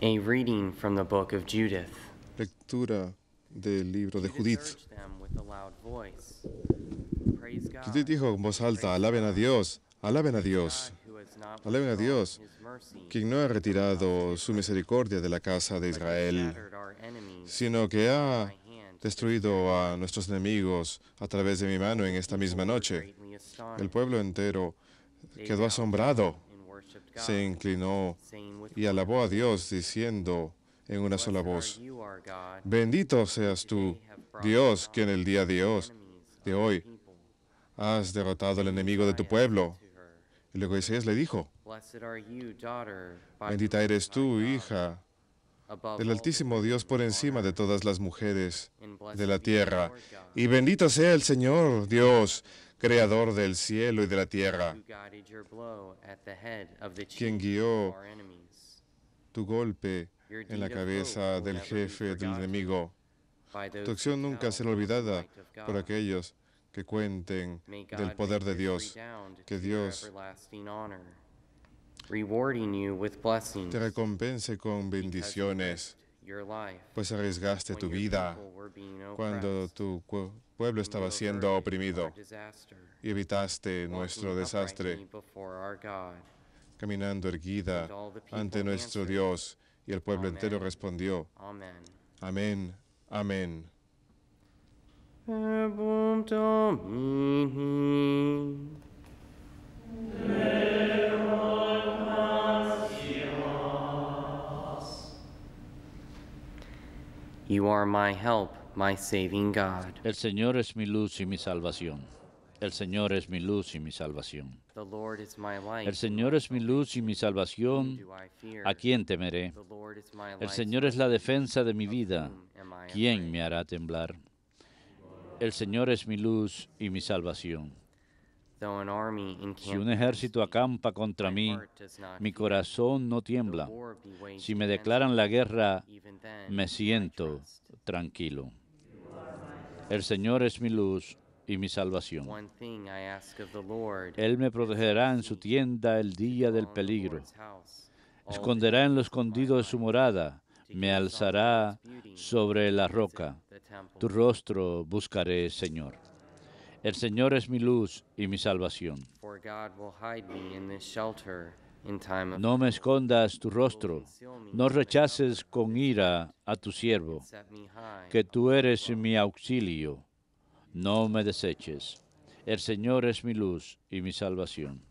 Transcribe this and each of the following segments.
A reading from the book of Judith. Lectura del libro de Judith. Judith dijo con voz alta, alaben a Dios, alaben a Dios, alaben a Dios, quien no ha retirado su misericordia de la casa de Israel, sino que ha destruido a nuestros enemigos a través de mi mano en esta misma noche. El pueblo entero quedó asombrado se inclinó y alabó a Dios diciendo en una sola voz, bendito seas tú, Dios, que en el día de hoy, de hoy has derrotado al enemigo de tu pueblo. Y luego Isaías le dijo, bendita eres tú, hija del Altísimo Dios por encima de todas las mujeres de la tierra. Y bendito sea el Señor Dios creador del cielo y de la tierra, quien guió tu golpe en la cabeza del jefe del enemigo. Tu acción nunca será olvidada por aquellos que cuenten del poder de Dios, que Dios te recompense con bendiciones pues arriesgaste tu vida cuando tu pueblo estaba siendo oprimido y evitaste nuestro desastre, caminando erguida ante nuestro Dios. Y el pueblo entero respondió, Amén, Amén. Amén. El Señor es mi luz y mi salvación. El Señor es mi luz y mi salvación. El Señor es mi luz y mi salvación. ¿A quién temeré? El Señor es la defensa de mi vida. ¿Quién me hará temblar? El Señor es mi luz y mi salvación. Si un ejército acampa contra mí, mi corazón no tiembla. Si me declaran la guerra, me siento tranquilo. El Señor es mi luz y mi salvación. Él me protegerá en su tienda el día del peligro. Esconderá en lo escondido de su morada. Me alzará sobre la roca. Tu rostro buscaré, Señor. El Señor es mi luz y mi salvación. No me escondas tu rostro, no rechaces con ira a tu siervo, que tú eres mi auxilio, no me deseches. El Señor es mi luz y mi salvación.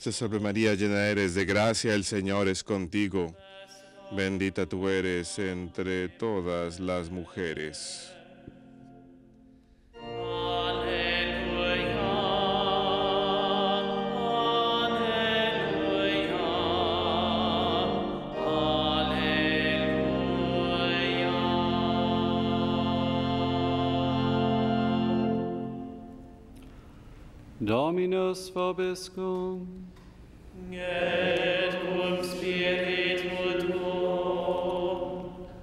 te salve María, llena eres de gracia, el Señor es contigo. Bendita tú eres entre todas las mujeres. Dominus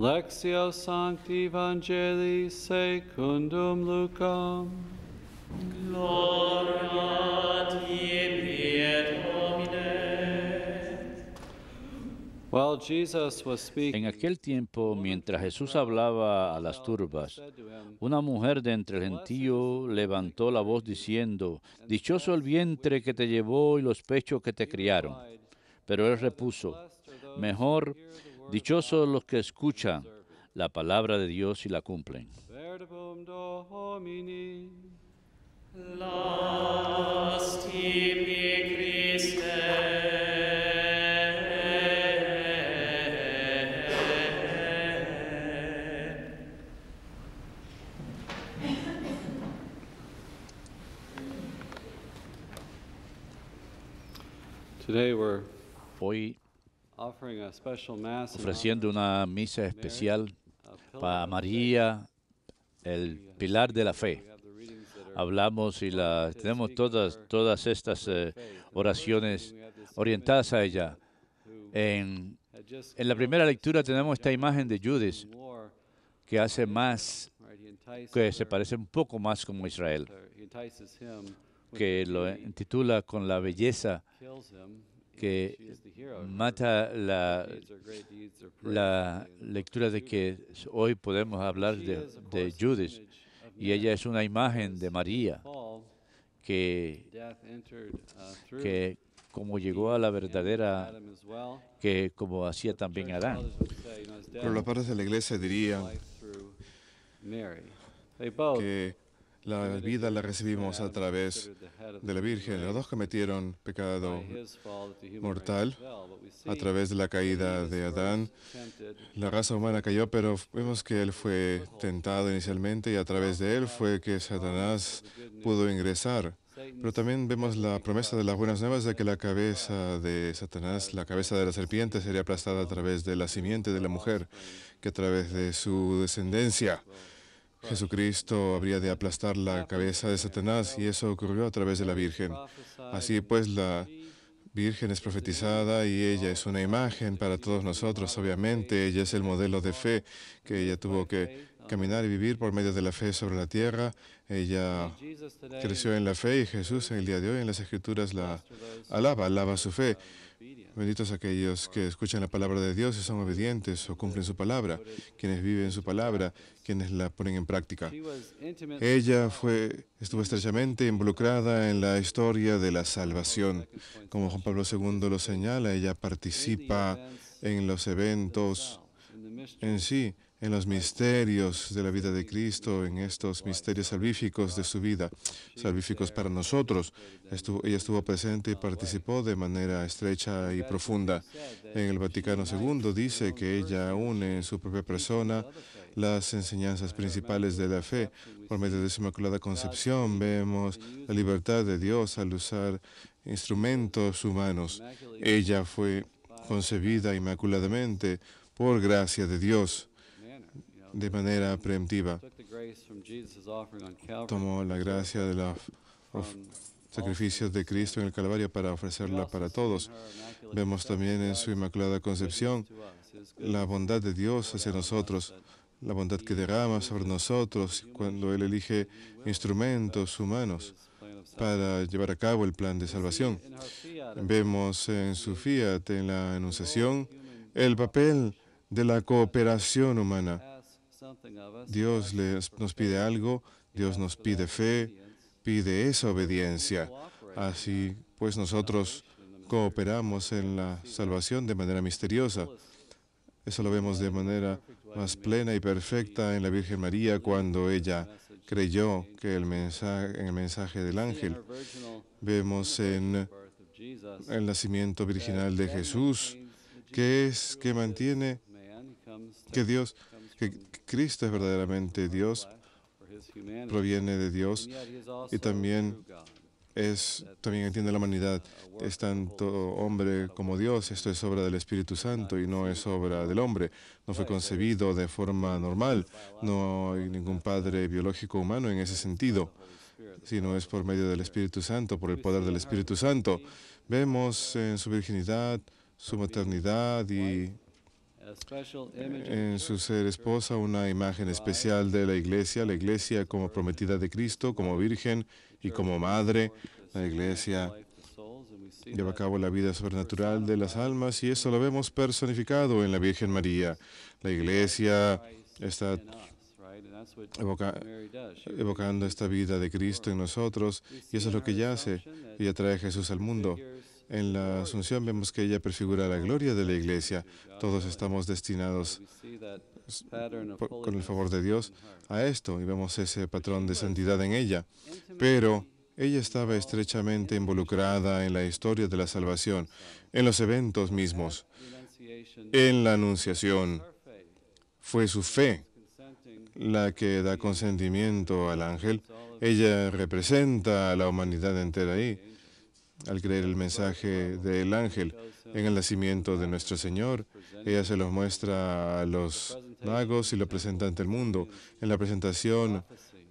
Lexio Sancti Evangelii Secundum Lucam. En aquel tiempo, mientras Jesús hablaba a las turbas, una mujer de entre el gentío levantó la voz diciendo, Dichoso el vientre que te llevó y los pechos que te criaron. Pero él repuso, Mejor, dichosos los que escuchan la palabra de Dios y la cumplen. Hoy ofreciendo una misa especial para María, el pilar de la fe. Hablamos y tenemos todas, todas estas eh, oraciones orientadas a ella. En, en la primera lectura tenemos esta imagen de Judas que hace más, que se parece un poco más como Israel que lo titula con la belleza que mata la, la lectura de que hoy podemos hablar de, de Y ella es una imagen de María, que, uh, que como llegó a la verdadera, que como hacía también Adán. Pero la parte de la iglesia dirían que la vida la recibimos a través de la Virgen. Los dos cometieron pecado mortal a través de la caída de Adán. La raza humana cayó, pero vemos que él fue tentado inicialmente y a través de él fue que Satanás pudo ingresar. Pero también vemos la promesa de las buenas nuevas de que la cabeza de Satanás, la cabeza de la serpiente, sería aplastada a través de la simiente de la mujer, que a través de su descendencia Jesucristo habría de aplastar la cabeza de Satanás y eso ocurrió a través de la Virgen. Así pues, la Virgen es profetizada y ella es una imagen para todos nosotros, obviamente. Ella es el modelo de fe que ella tuvo que caminar y vivir por medio de la fe sobre la tierra. Ella creció en la fe y Jesús en el día de hoy en las Escrituras la alaba, alaba su fe. Benditos aquellos que escuchan la palabra de Dios y son obedientes o cumplen su palabra, quienes viven su palabra, quienes la ponen en práctica. Ella fue, estuvo estrechamente involucrada en la historia de la salvación. Como Juan Pablo II lo señala, ella participa en los eventos en sí, en los misterios de la vida de Cristo, en estos misterios salvíficos de su vida, salvíficos para nosotros. ella estuvo presente y participó de manera estrecha y profunda. En el Vaticano II dice que ella une en su propia persona las enseñanzas principales de la fe. Por medio de su Inmaculada Concepción vemos la libertad de Dios al usar instrumentos humanos. Ella fue concebida inmaculadamente por gracia de Dios de manera preemptiva. Tomó la gracia de los sacrificios de Cristo en el Calvario para ofrecerla para todos. Vemos también en su Inmaculada Concepción la bondad de Dios hacia nosotros, la bondad que derrama sobre nosotros cuando Él elige instrumentos humanos para llevar a cabo el plan de salvación. Vemos en su fiat, en la Anunciación, el papel de la cooperación humana Dios les, nos pide algo, Dios nos pide fe, pide esa obediencia. Así pues nosotros cooperamos en la salvación de manera misteriosa. Eso lo vemos de manera más plena y perfecta en la Virgen María cuando ella creyó que el mensaje, en el mensaje del ángel. Vemos en el nacimiento virginal de Jesús, que es que mantiene que Dios, que Cristo es verdaderamente Dios, proviene de Dios y también es también entiende la humanidad. Es tanto hombre como Dios. Esto es obra del Espíritu Santo y no es obra del hombre. No fue concebido de forma normal. No hay ningún padre biológico humano en ese sentido, sino es por medio del Espíritu Santo, por el poder del Espíritu Santo. Vemos en su virginidad, su maternidad y en su ser esposa una imagen especial de la iglesia, la iglesia como prometida de Cristo, como virgen y como madre. La iglesia lleva a cabo la vida sobrenatural de las almas y eso lo vemos personificado en la Virgen María. La iglesia está evocando esta vida de Cristo en nosotros y eso es lo que ella hace. Ella trae a Jesús al mundo. En la Asunción vemos que ella prefigura la gloria de la Iglesia. Todos estamos destinados, con el favor de Dios, a esto y vemos ese patrón de santidad en ella. Pero ella estaba estrechamente involucrada en la historia de la salvación, en los eventos mismos, en la anunciación. Fue su fe la que da consentimiento al ángel. Ella representa a la humanidad entera ahí al creer el mensaje del ángel en el nacimiento de nuestro Señor. Ella se los muestra a los magos y lo presenta ante el mundo. En la presentación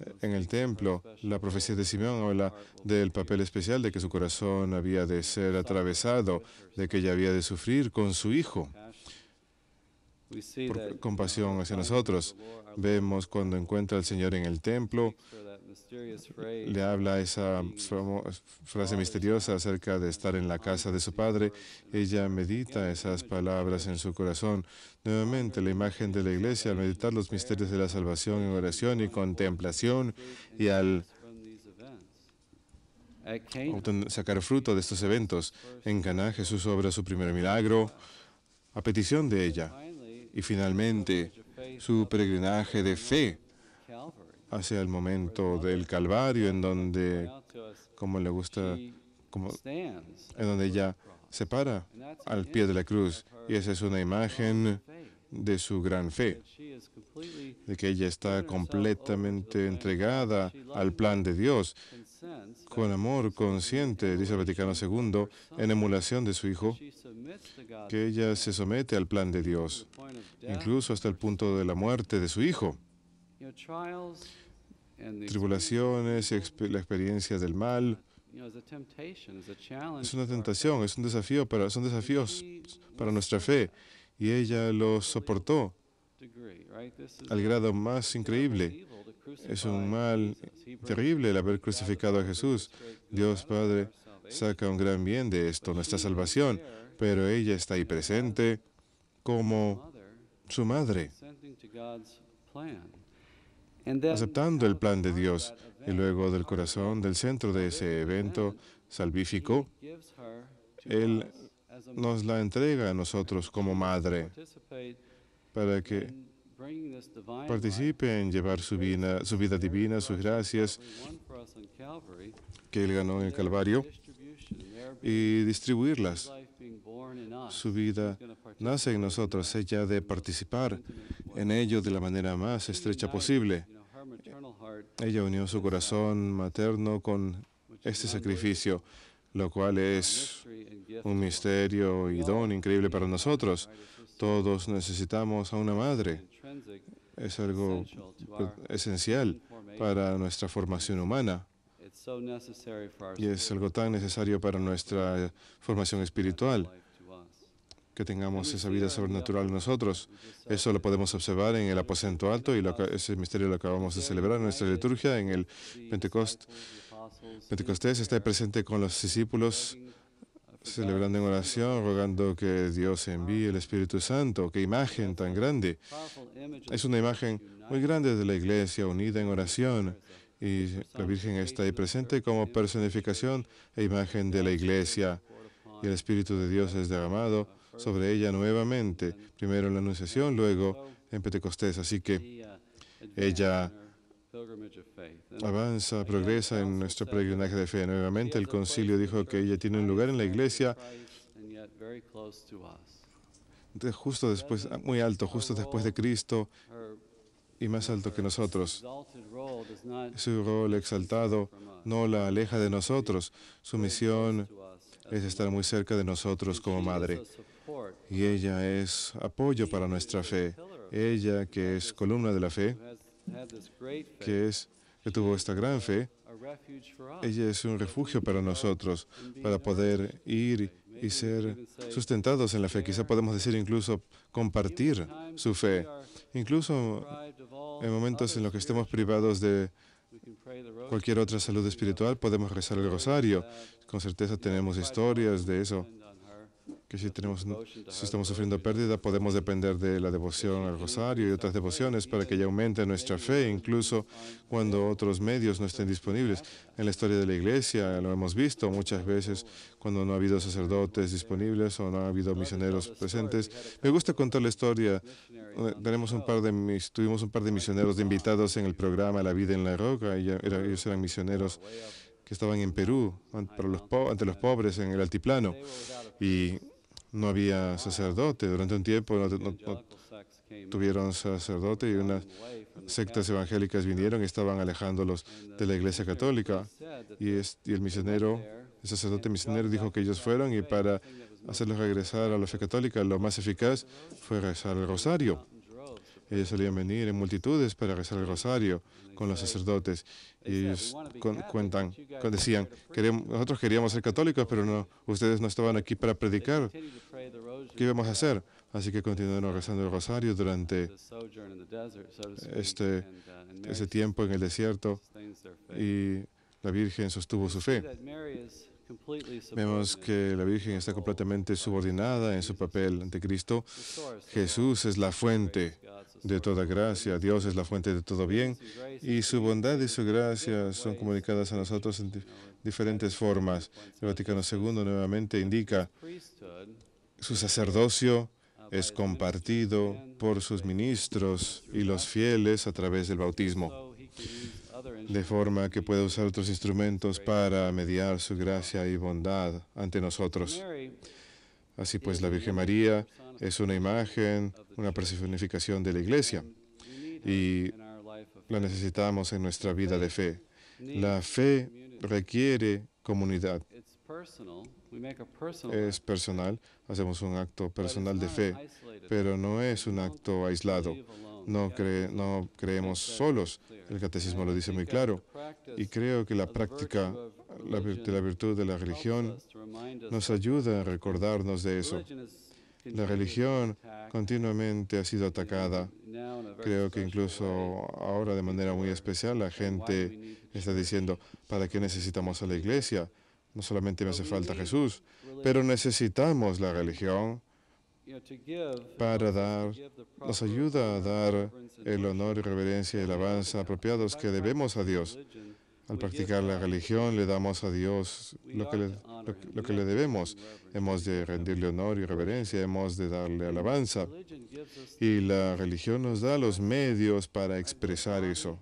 eh, en el templo, la profecía de Simeón habla del papel especial de que su corazón había de ser atravesado, de que ella había de sufrir con su hijo. Por compasión hacia nosotros. Vemos cuando encuentra al Señor en el templo, le habla esa frase misteriosa acerca de estar en la casa de su padre. Ella medita esas palabras en su corazón. Nuevamente, la imagen de la iglesia al meditar los misterios de la salvación en oración y contemplación y al sacar fruto de estos eventos. En Caná, Jesús obra su primer milagro a petición de ella. Y finalmente, su peregrinaje de fe hacia el momento del Calvario, en donde, como le gusta, en donde ella se para al pie de la cruz. Y esa es una imagen de su gran fe, de que ella está completamente entregada al plan de Dios, con amor consciente, dice el Vaticano II, en emulación de su Hijo, que ella se somete al plan de Dios, incluso hasta el punto de la muerte de su Hijo tribulaciones, la experiencia del mal. Es una tentación, es un desafío, para, son desafíos para nuestra fe. Y ella lo soportó al grado más increíble. Es un mal terrible el haber crucificado a Jesús. Dios Padre saca un gran bien de esto, nuestra salvación, pero ella está ahí presente como su madre, aceptando el plan de Dios y luego del corazón, del centro de ese evento salvífico, Él nos la entrega a nosotros como madre para que participe en llevar su vida, su vida divina, sus gracias que Él ganó en el Calvario y distribuirlas su vida nace en nosotros, ella de participar en ello de la manera más estrecha posible. Ella unió su corazón materno con este sacrificio, lo cual es un misterio y don increíble para nosotros. Todos necesitamos a una madre. Es algo esencial para nuestra formación humana y es algo tan necesario para nuestra formación espiritual que tengamos esa vida sobrenatural nosotros. Eso lo podemos observar en el aposento alto y ese misterio lo acabamos de celebrar en nuestra liturgia, en el Pentecostés. Está presente con los discípulos celebrando en oración, rogando que Dios envíe el Espíritu Santo. ¡Qué imagen tan grande! Es una imagen muy grande de la iglesia unida en oración. Y la Virgen está ahí presente como personificación e imagen de la iglesia. Y el Espíritu de Dios es derramado sobre ella nuevamente, primero en la Anunciación, luego en Pentecostés. Así que ella avanza, progresa en nuestro peregrinaje de fe. Nuevamente el concilio dijo que ella tiene un lugar en la iglesia justo después, muy alto, justo después de Cristo y más alto que nosotros. Su rol exaltado no la aleja de nosotros. Su misión es estar muy cerca de nosotros como madre. Y ella es apoyo para nuestra fe. Ella que es columna de la fe, que, es, que tuvo esta gran fe, ella es un refugio para nosotros, para poder ir y ser sustentados en la fe. Quizá podemos decir incluso compartir su fe. Incluso en momentos en los que estemos privados de cualquier otra salud espiritual, podemos rezar el rosario. Con certeza tenemos historias de eso que si, tenemos, estamos sufriendo pérdida, podemos depender de la devoción al rosario y otras devociones para que ya aumente nuestra fe, incluso cuando otros medios no estén disponibles. En la historia de la Iglesia lo hemos visto muchas veces cuando no ha habido sacerdotes disponibles o no ha habido misioneros presentes. Me gusta contar la historia. Tenemos un par de, tuvimos un par de misioneros invitados en el programa La vida en la roca. Y ellos eran misioneros que estaban en Perú ante los pobres en el altiplano. Y no había sacerdote. Durante un tiempo no, tuvieron sacerdote y unas sectas evangélicas vinieron y estaban alejándolos de la iglesia católica. Y, el misionero, el sacerdote misionero dijo que ellos fueron y para hacerlos regresar a la fe católica, lo más eficaz fue rezar el rosario. Ellos solían venir en multitudes para rezar el rosario con los sacerdotes. Y ellos cuentan, decían, nosotros queríamos ser católicos, pero no, ustedes no estaban aquí para predicar. ¿Qué íbamos a hacer? Así que continuaron rezando el rosario durante este, ese tiempo en el desierto y la Virgen sostuvo su fe. Vemos que la Virgen está completamente subordinada en su papel ante Cristo. Jesús es la fuente de toda gracia. Dios es la fuente de todo bien y su bondad y su gracia son comunicadas a nosotros en diferentes formas. El Vaticano II nuevamente indica su sacerdocio es compartido por sus ministros y los fieles a través del bautismo, de forma que pueda usar otros instrumentos para mediar su gracia y bondad ante nosotros. Así pues, la Virgen María es una imagen, una personificación de la iglesia y la necesitamos en nuestra vida de fe. La fe requiere comunidad. Es personal, hacemos un acto personal de fe, pero no es un acto aislado. No, creemos solos, el catecismo lo dice muy claro. Y creo que la práctica de la virtud de la religión nos ayuda a recordarnos de eso. La religión continuamente ha sido atacada. Creo que incluso ahora de manera muy especial la gente está diciendo, ¿para qué necesitamos a la iglesia? No solamente me hace falta Jesús, pero necesitamos la religión para dar, nos ayuda a dar el honor y reverencia y alabanza apropiados que debemos a Dios. Al pues, practicar la religión le damos a Dios lo que le, debemos. Hemos de rendirle honor y reverencia, hemos de darle alabanza. Y la religión nos da los medios para expresar eso.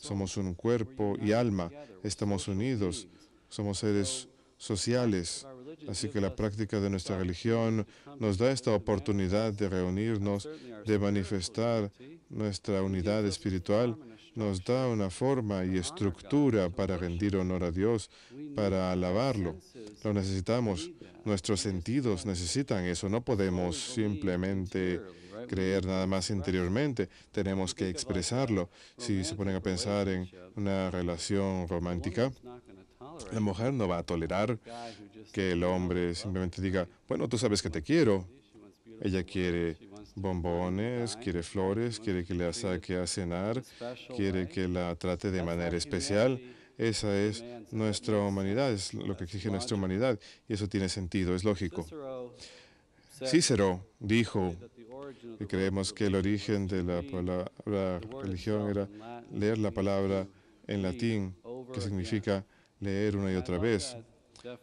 Somos un cuerpo y alma, estamos unidos, somos seres sociales. Así que la práctica de nuestra religión nos da esta oportunidad de reunirnos, de manifestar nuestra unidad espiritual nos da una forma y estructura para rendir honor a Dios, para alabarlo. Lo necesitamos, nuestros sentidos necesitan eso, no podemos simplemente creer nada más interiormente, tenemos que expresarlo. Si se ponen a pensar en una relación romántica, la mujer no va a tolerar que el hombre simplemente diga, bueno, tú sabes que te quiero. Ella quiere bombones, quiere flores, quiere que la saque a cenar, quiere que la trate de manera especial. Esa es nuestra humanidad, es lo que exige nuestra humanidad. Y eso tiene sentido, es lógico. Cícero dijo que creemos que el origen de la palabra religión era leer la palabra en latín, que significa leer una y otra vez.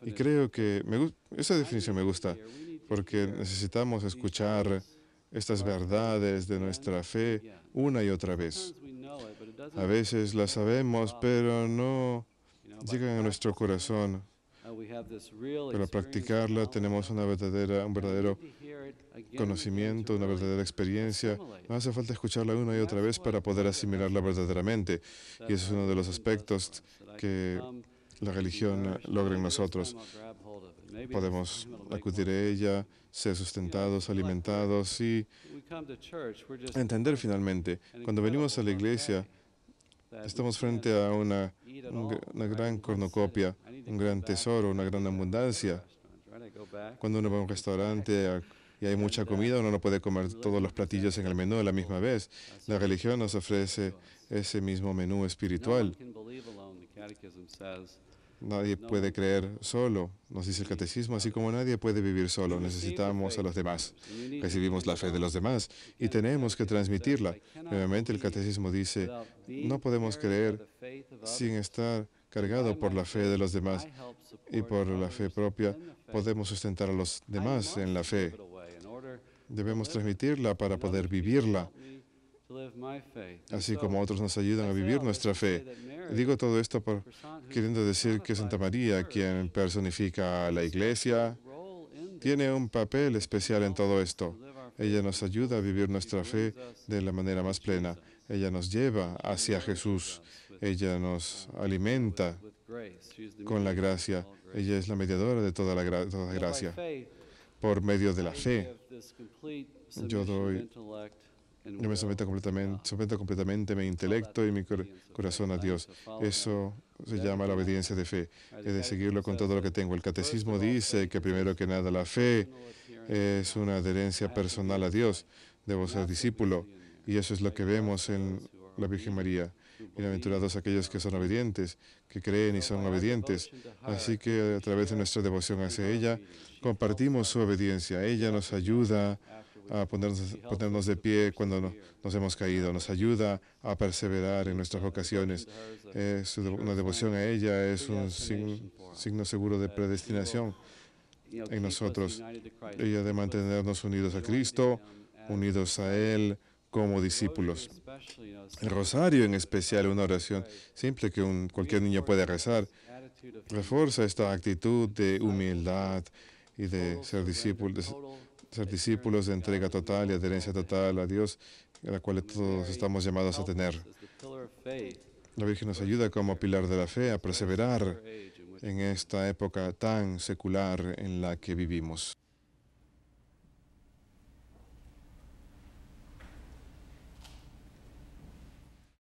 Y creo que me, esa definición me gusta, porque necesitamos escuchar estas verdades de nuestra fe una y otra vez. A veces las sabemos, pero no llegan a nuestro corazón. Pero practicarla tenemos una verdadera, un verdadero conocimiento, una verdadera experiencia. No hace falta escucharla una y otra vez para poder asimilarla verdaderamente. Y ese es uno de los aspectos que la religión logra en nosotros. Podemos acudir a ella, ser sustentados, alimentados y entender finalmente. Cuando venimos a la iglesia, estamos frente a una, gran cornucopia, un gran tesoro, una gran abundancia. Cuando uno va a un restaurante y hay mucha comida, uno no puede comer todos los platillos en el menú a la misma vez. La religión nos ofrece ese mismo menú espiritual. Nadie puede creer solo, nos dice el catecismo, así como nadie puede vivir solo. Necesitamos a los demás. Recibimos la fe de los demás y tenemos que transmitirla. Nuevamente el catecismo dice, no podemos creer sin estar cargado por la fe de los demás y por la fe propia podemos sustentar a los demás en la fe. Debemos transmitirla para poder vivirla así como otros nos ayudan a vivir nuestra fe. Digo todo esto por, queriendo decir que Santa María, quien personifica a la Iglesia, tiene un papel especial en todo esto. Ella nos ayuda a vivir nuestra fe de la manera más plena. Ella nos lleva hacia Jesús. Ella nos uh, alimenta con la gracia. Ella es la mediadora de toda la gracia. Por medio de la fe, yo doy yo me someto completamente, completamente mi intelecto y mi corazón a Dios. Eso se llama la obediencia de fe, es de seguirlo con todo lo que tengo. El catecismo dice que primero que nada la fe es una adherencia personal a Dios. Debo ser discípulo. Y eso es lo que vemos en la Virgen María. Bienaventurados aquellos que son obedientes, que creen y son obedientes. Así que a través de nuestra devoción hacia ella, compartimos su obediencia. Ella nos ayuda a ponernos, de pie cuando nos hemos caído. Nos ayuda a perseverar en nuestras ocasiones. Es una devoción a ella es un signo, seguro de predestinación en nosotros. Ella de mantenernos unidos a Cristo, unidos a Él como discípulos. El rosario en especial, una oración simple que un, cualquier niño puede rezar, refuerza esta actitud de humildad y de ser discípulos, ser discípulos de entrega total y adherencia total a Dios, a la cual todos estamos llamados a tener. La Virgen nos ayuda como pilar de la fe a perseverar en esta época tan secular en la que vivimos.